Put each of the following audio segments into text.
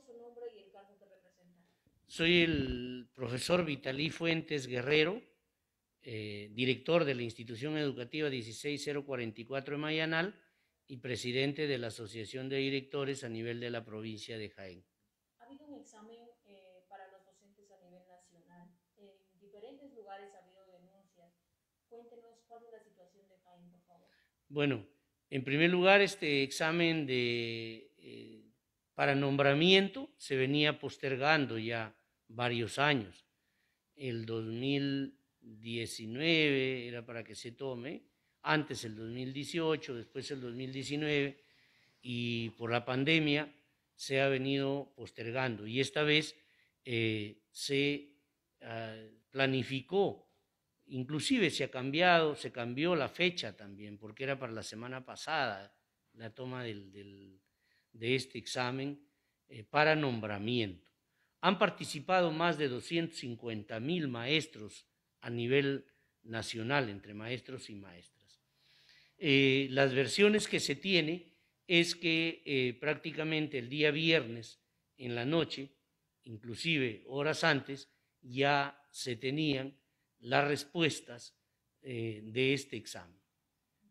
su nombre y el cargo que representa? Soy el profesor Vitalí Fuentes Guerrero, eh, director de la institución educativa 16044 de Mayanal y presidente de la Asociación de Directores a nivel de la provincia de Jaén. Ha habido un examen eh, para los docentes a nivel nacional. En diferentes lugares ha habido denuncias. Cuéntenos cuál es la situación de Jaén, por favor. Bueno, en primer lugar, este examen de... Eh, para nombramiento se venía postergando ya varios años. El 2019 era para que se tome, antes el 2018, después el 2019, y por la pandemia se ha venido postergando. Y esta vez eh, se ah, planificó, inclusive se ha cambiado, se cambió la fecha también, porque era para la semana pasada la toma del de este examen eh, para nombramiento. Han participado más de 250 mil maestros a nivel nacional entre maestros y maestras. Eh, las versiones que se tiene es que eh, prácticamente el día viernes en la noche, inclusive horas antes, ya se tenían las respuestas de este examen.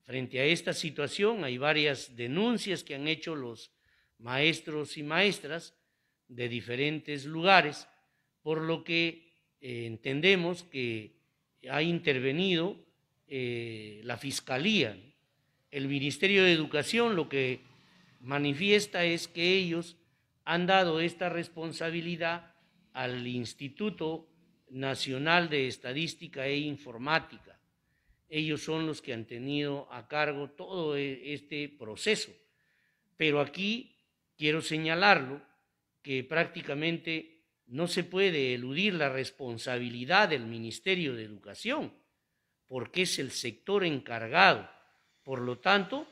Frente a esta situación hay varias denuncias que han hecho los maestros y maestras de diferentes lugares, por lo que eh, entendemos que ha intervenido eh, la Fiscalía. El Ministerio de Educación lo que manifiesta es que ellos han dado esta responsabilidad al Instituto Nacional de Estadística e Informática. Ellos son los que han tenido a cargo todo e, este proceso. Pero aquí quiero señalarlo, que prácticamente no se puede eludir la responsabilidad del Ministerio de Educación, porque es el sector encargado. Por lo tanto,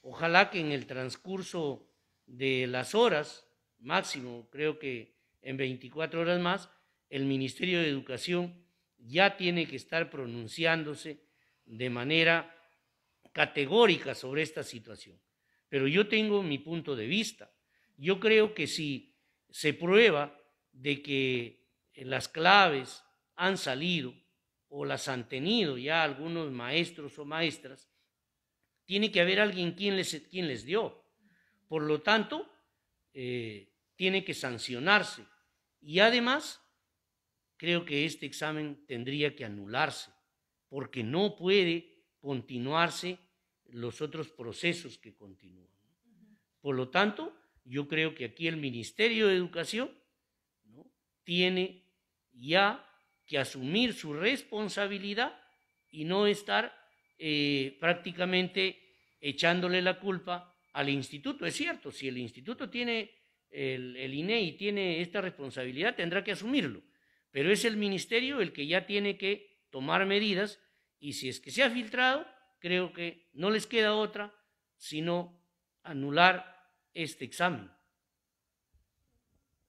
ojalá que en el transcurso de las horas, máximo creo que en 24 horas más, el Ministerio de Educación ya tiene que estar pronunciándose de manera categórica sobre esta situación. Pero yo tengo mi punto de vista. Yo creo que si se prueba de que las claves han salido o las han tenido ya algunos maestros o maestras, tiene que haber alguien quien les, quien les dio. Por lo tanto, eh, tiene que sancionarse. Y además, creo que este examen tendría que anularse, porque no puede continuarse los otros procesos que continúan. Por lo tanto, yo creo que aquí el Ministerio de Educación tiene ya que asumir su responsabilidad y no estar eh, prácticamente echándole la culpa al instituto. Es cierto, si el instituto tiene, el, INE y tiene esta responsabilidad, tendrá que asumirlo, pero es el ministerio el que ya tiene que tomar medidas y si es que se ha filtrado, creo que no les queda otra sino anular este examen.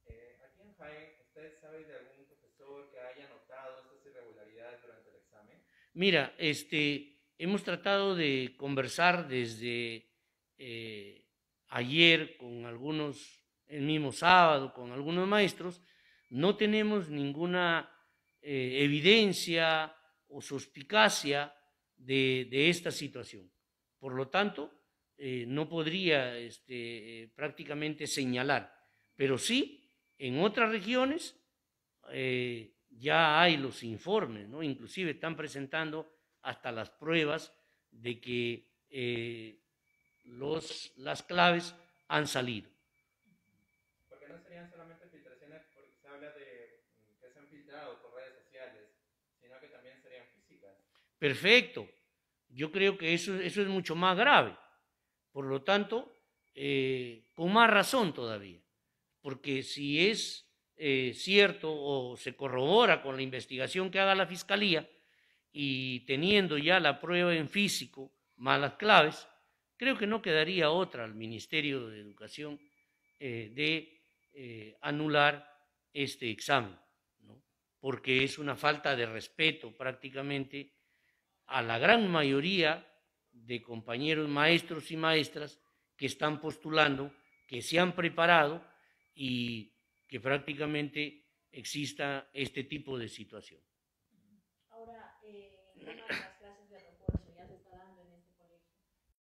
Eh, de algún profesor que haya notado estas irregularidades durante el examen? Mira, este, hemos tratado de conversar desde eh, ayer con algunos, el mismo sábado, con algunos maestros. No tenemos ninguna eh, evidencia o suspicacia de esta situación. Por lo tanto, eh, no podría este, eh, prácticamente señalar, pero sí en otras regiones eh, ya hay los informes, ¿no? inclusive están presentando hasta las pruebas de que los, las claves han salido. no serían solamente filtraciones porque se habla de que se han filtrado por redes sociales, sino que también serían físicas. Perfecto. Yo creo que eso, eso es mucho más grave por lo tanto, eh, con más razón todavía, porque si es eh, cierto o se corrobora con la investigación que haga la Fiscalía y teniendo ya la prueba en físico, malas claves, creo que no quedaría otra al Ministerio de Educación eh, de anular este examen, porque es una falta de respeto prácticamente a la gran mayoría de compañeros maestros y maestras que están postulando, que se han preparado y que prácticamente exista este tipo de situación. Ahora, eh,